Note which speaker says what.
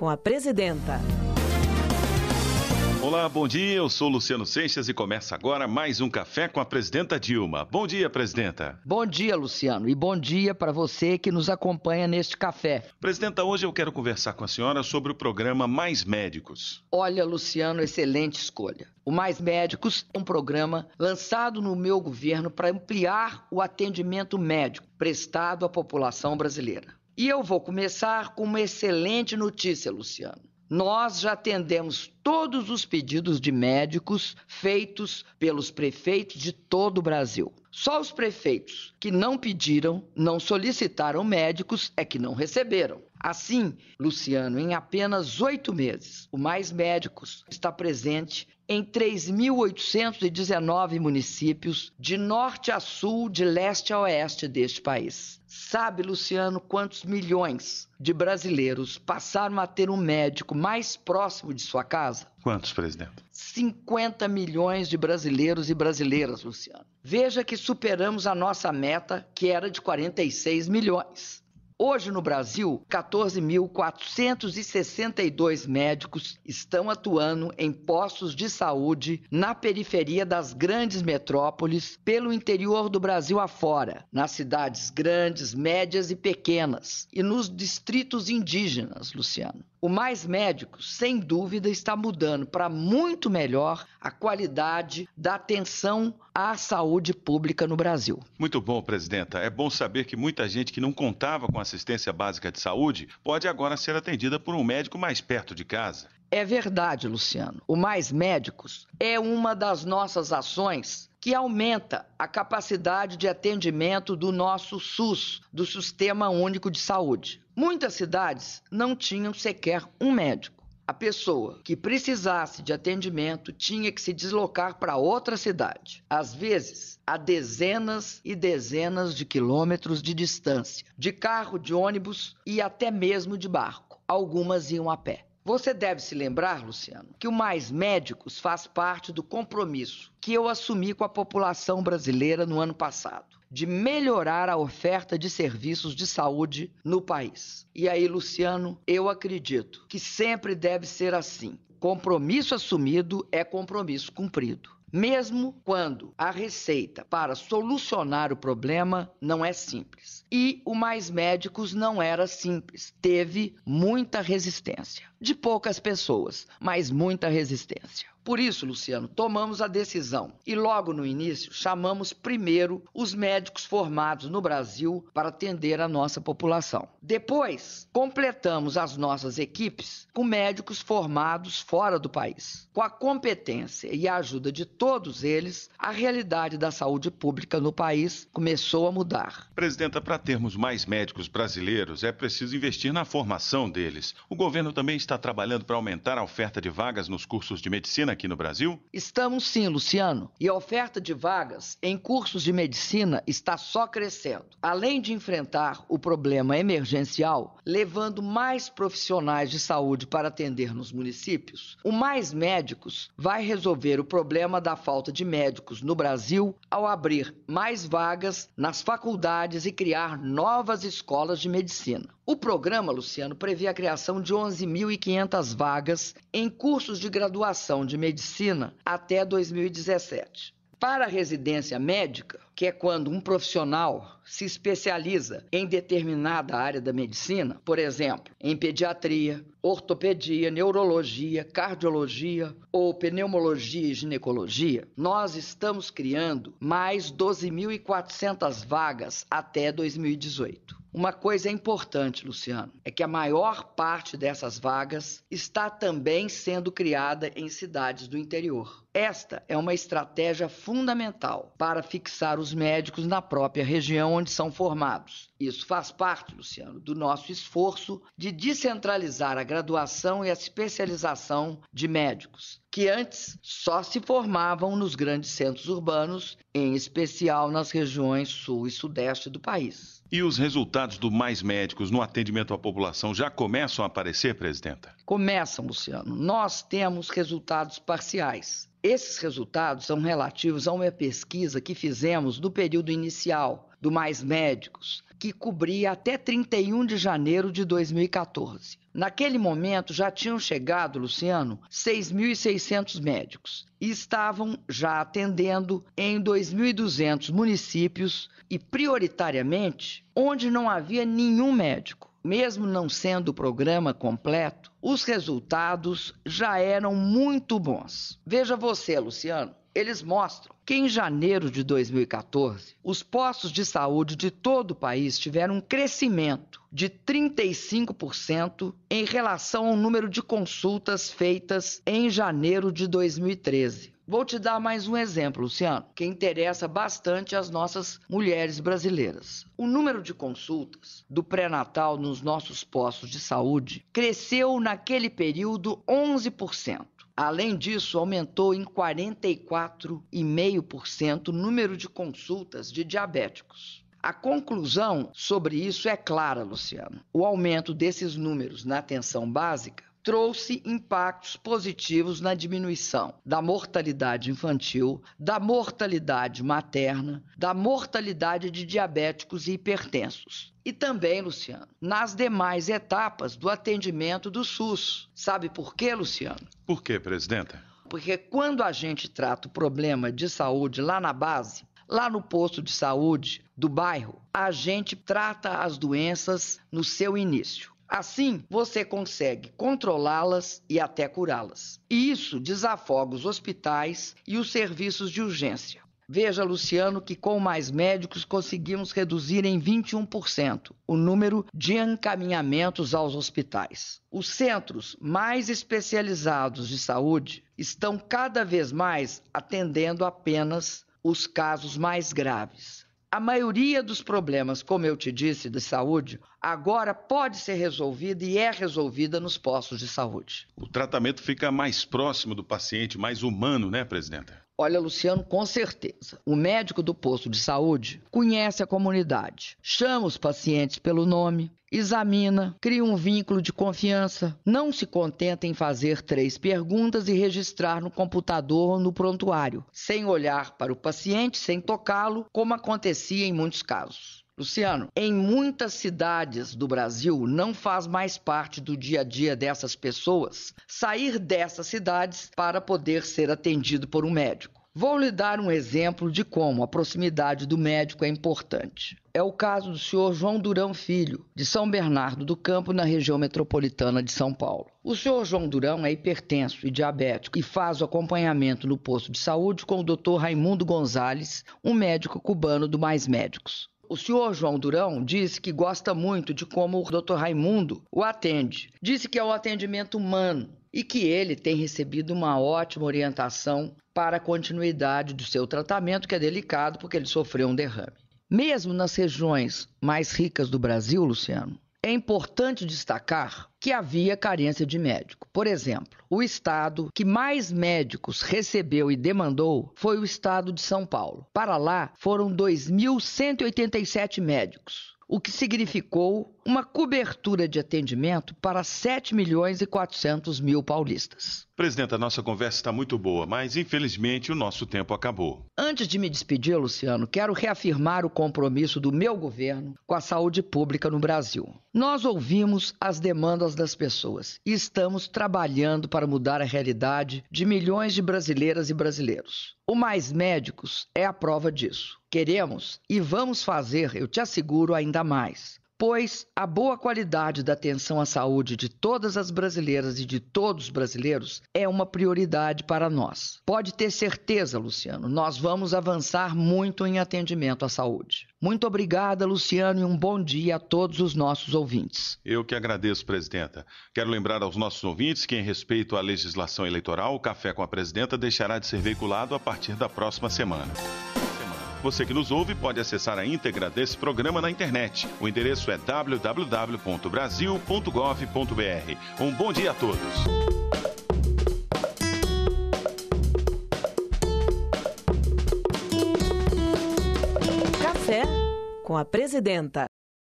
Speaker 1: com a presidenta. Olá, bom dia. Eu sou Luciano Seixas e começa agora mais um café com a presidenta Dilma. Bom dia, presidenta.
Speaker 2: Bom dia, Luciano, e bom dia para você que nos acompanha neste café.
Speaker 1: Presidenta, hoje eu quero conversar com a senhora sobre o programa Mais Médicos.
Speaker 2: Olha, Luciano, excelente escolha. O Mais Médicos é um programa lançado no meu governo para ampliar o atendimento médico prestado à população brasileira. E eu vou começar com uma excelente notícia, Luciano. Nós já atendemos todos os pedidos de médicos feitos pelos prefeitos de todo o Brasil. Só os prefeitos que não pediram, não solicitaram médicos é que não receberam. Assim, Luciano, em apenas oito meses, o Mais Médicos está presente em 3.819 municípios, de norte a sul, de leste a oeste deste país. Sabe, Luciano, quantos milhões de brasileiros passaram a ter um médico mais próximo de sua casa?
Speaker 1: Quantos, presidente?
Speaker 2: 50 milhões de brasileiros e brasileiras, Luciano. Veja que superamos a nossa meta, que era de 46 milhões. Hoje no Brasil, 14.462 médicos estão atuando em postos de saúde na periferia das grandes metrópoles, pelo interior do Brasil afora, nas cidades grandes, médias e pequenas, e nos distritos indígenas, Luciano. O Mais Médicos, sem dúvida, está mudando para muito melhor a qualidade da atenção à saúde pública no Brasil.
Speaker 1: Muito bom, presidenta. É bom saber que muita gente que não contava com a assistência básica de saúde pode agora ser atendida por um médico mais perto de casa.
Speaker 2: É verdade, Luciano. O Mais Médicos é uma das nossas ações que aumenta a capacidade de atendimento do nosso SUS, do Sistema Único de Saúde. Muitas cidades não tinham sequer um médico a pessoa que precisasse de atendimento tinha que se deslocar para outra cidade, às vezes a dezenas e dezenas de quilômetros de distância, de carro, de ônibus e até mesmo de barco. Algumas iam a pé. Você deve se lembrar, Luciano, que o Mais Médicos faz parte do compromisso que eu assumi com a população brasileira no ano passado de melhorar a oferta de serviços de saúde no país. E aí, Luciano, eu acredito que sempre deve ser assim. Compromisso assumido é compromisso cumprido. Mesmo quando a receita para solucionar o problema não é simples. E o Mais Médicos não era simples, teve muita resistência. De poucas pessoas, mas muita resistência. Por isso, Luciano, tomamos a decisão e logo no início chamamos primeiro os médicos formados no Brasil para atender a nossa população. Depois, completamos as nossas equipes com médicos formados fora do país. Com a competência e a ajuda de todos eles, a realidade da saúde pública no país começou a mudar.
Speaker 1: Presidenta, para termos mais médicos brasileiros, é preciso investir na formação deles. O governo também está trabalhando para aumentar a oferta de vagas nos cursos de medicina medicina aqui no Brasil?
Speaker 2: Estamos sim, Luciano, e a oferta de vagas em cursos de medicina está só crescendo. Além de enfrentar o problema emergencial, levando mais profissionais de saúde para atender nos municípios, o Mais Médicos vai resolver o problema da falta de médicos no Brasil ao abrir mais vagas nas faculdades e criar novas escolas de medicina. O programa, Luciano, prevê a criação de 11.500 vagas em cursos de graduação de medicina até 2017. Para a residência médica, que é quando um profissional se especializa em determinada área da medicina, por exemplo, em pediatria, ortopedia, neurologia, cardiologia ou pneumologia e ginecologia, nós estamos criando mais 12.400 vagas até 2018. Uma coisa é importante, Luciano, é que a maior parte dessas vagas está também sendo criada em cidades do interior. Esta é uma estratégia fundamental para fixar os médicos na própria região onde são formados. Isso faz parte, Luciano, do nosso esforço de descentralizar a graduação e a especialização de médicos, que antes só se formavam nos grandes centros urbanos, em especial nas regiões sul e sudeste do país.
Speaker 1: E os resultados do Mais Médicos no atendimento à população já começam a aparecer, presidenta?
Speaker 2: Começam, Luciano. Nós temos resultados parciais. Esses resultados são relativos a uma pesquisa que fizemos no período inicial, do Mais Médicos, que cobria até 31 de janeiro de 2014. Naquele momento já tinham chegado, Luciano, 6.600 médicos e estavam já atendendo em 2.200 municípios e prioritariamente onde não havia nenhum médico. Mesmo não sendo o programa completo, os resultados já eram muito bons. Veja você, Luciano. Eles mostram que em janeiro de 2014, os postos de saúde de todo o país tiveram um crescimento de 35% em relação ao número de consultas feitas em janeiro de 2013. Vou te dar mais um exemplo, Luciano, que interessa bastante as nossas mulheres brasileiras. O número de consultas do pré-natal nos nossos postos de saúde cresceu naquele período 11%. Além disso, aumentou em 44,5% o número de consultas de diabéticos. A conclusão sobre isso é clara, Luciano. O aumento desses números na atenção básica trouxe impactos positivos na diminuição da mortalidade infantil, da mortalidade materna, da mortalidade de diabéticos e hipertensos. E também, Luciano, nas demais etapas do atendimento do SUS. Sabe por
Speaker 1: quê, Luciano? Por quê, presidenta?
Speaker 2: Porque quando a gente trata o problema de saúde lá na base, lá no posto de saúde do bairro, a gente trata as doenças no seu início. Assim, você consegue controlá-las e até curá-las. E isso desafoga os hospitais e os serviços de urgência. Veja, Luciano, que com mais médicos conseguimos reduzir em 21% o número de encaminhamentos aos hospitais. Os centros mais especializados de saúde estão cada vez mais atendendo apenas os casos mais graves. A maioria dos problemas, como eu te disse, de saúde, agora pode ser resolvida e é resolvida nos postos de saúde.
Speaker 1: O tratamento fica mais próximo do paciente, mais humano, né, presidenta?
Speaker 2: Olha, Luciano, com certeza. O médico do posto de saúde conhece a comunidade, chama os pacientes pelo nome, examina, cria um vínculo de confiança, não se contenta em fazer três perguntas e registrar no computador ou no prontuário, sem olhar para o paciente, sem tocá-lo, como acontecia em muitos casos. Luciano, em muitas cidades do Brasil não faz mais parte do dia a dia dessas pessoas sair dessas cidades para poder ser atendido por um médico. Vou lhe dar um exemplo de como a proximidade do médico é importante. É o caso do senhor João Durão Filho, de São Bernardo do Campo, na região metropolitana de São Paulo. O senhor João Durão é hipertenso e diabético e faz o acompanhamento no posto de saúde com o Dr. Raimundo Gonzalez, um médico cubano do Mais Médicos. O senhor João Durão disse que gosta muito de como o Dr. Raimundo o atende. Disse que é um atendimento humano e que ele tem recebido uma ótima orientação para a continuidade do seu tratamento, que é delicado porque ele sofreu um derrame. Mesmo nas regiões mais ricas do Brasil, Luciano, é importante destacar que havia carência de médico. Por exemplo, o estado que mais médicos recebeu e demandou foi o estado de São Paulo. Para lá foram 2.187 médicos o que significou uma cobertura de atendimento para 7 milhões e 400 mil
Speaker 1: paulistas. Presidente, a nossa conversa está muito boa, mas infelizmente o nosso tempo acabou.
Speaker 2: Antes de me despedir, Luciano, quero reafirmar o compromisso do meu governo com a saúde pública no Brasil. Nós ouvimos as demandas das pessoas e estamos trabalhando para mudar a realidade de milhões de brasileiras e brasileiros. O Mais Médicos é a prova disso. Queremos e vamos fazer, eu te asseguro, ainda mais pois a boa qualidade da atenção à saúde de todas as brasileiras e de todos os brasileiros é uma prioridade para nós. Pode ter certeza, Luciano, nós vamos avançar muito em atendimento à saúde. Muito obrigada, Luciano, e um bom dia a todos
Speaker 1: os nossos ouvintes. Eu que agradeço, presidenta. Quero lembrar aos nossos ouvintes que, em respeito à legislação eleitoral, o Café com a Presidenta deixará de ser veiculado a partir da próxima semana. Você que nos ouve pode acessar a íntegra desse programa na internet. O endereço é www.brasil.gov.br. Um bom dia a todos. Café com a presidenta.